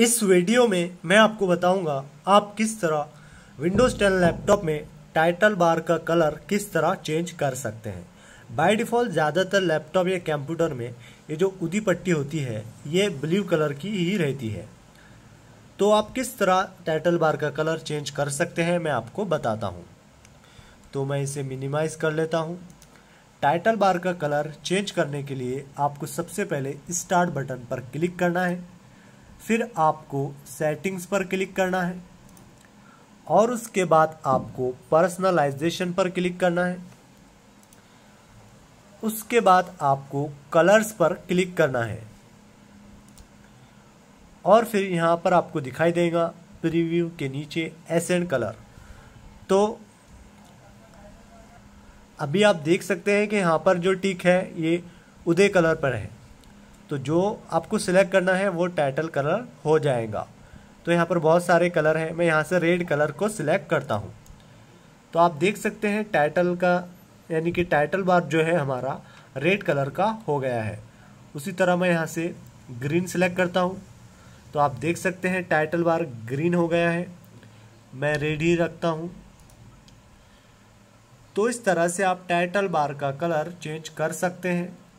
इस वीडियो में मैं आपको बताऊंगा आप किस तरह विंडोज़ 10 लैपटॉप में टाइटल बार का कलर किस तरह चेंज कर सकते हैं बाय डिफ़ॉल्ट ज़्यादातर लैपटॉप या कंप्यूटर में ये जो उदी पट्टी होती है ये ब्लू कलर की ही रहती है तो आप किस तरह टाइटल बार का कलर चेंज कर सकते हैं मैं आपको बताता हूँ तो मैं इसे मिनिमाइज़ कर लेता हूँ टाइटल बार का कलर चेंज करने के लिए आपको सबसे पहले स्टार्ट बटन पर क्लिक करना है फिर आपको सेटिंग्स पर क्लिक करना है और उसके बाद आपको पर्सनलाइजेशन पर क्लिक करना है उसके बाद आपको कलर्स पर क्लिक करना है और फिर यहाँ पर आपको दिखाई देगा प्रीव्यू के नीचे एस एंड कलर तो अभी आप देख सकते हैं कि यहाँ पर जो टिक है ये उदय कलर पर है तो जो आपको सिलेक्ट करना है वो टाइटल कलर हो जाएगा तो यहाँ पर बहुत सारे कलर हैं मैं यहाँ से रेड कलर को सिलेक्ट करता हूँ तो आप देख सकते हैं टाइटल का यानी कि टाइटल बार जो है हमारा रेड कलर का हो गया है उसी तरह मैं यहाँ से ग्रीन सिलेक्ट करता हूँ तो आप देख सकते हैं टाइटल बार ग्रीन हो गया है मैं रेड ही रखता हूँ तो इस तरह से आप टाइटल बार का कलर चेंज कर सकते हैं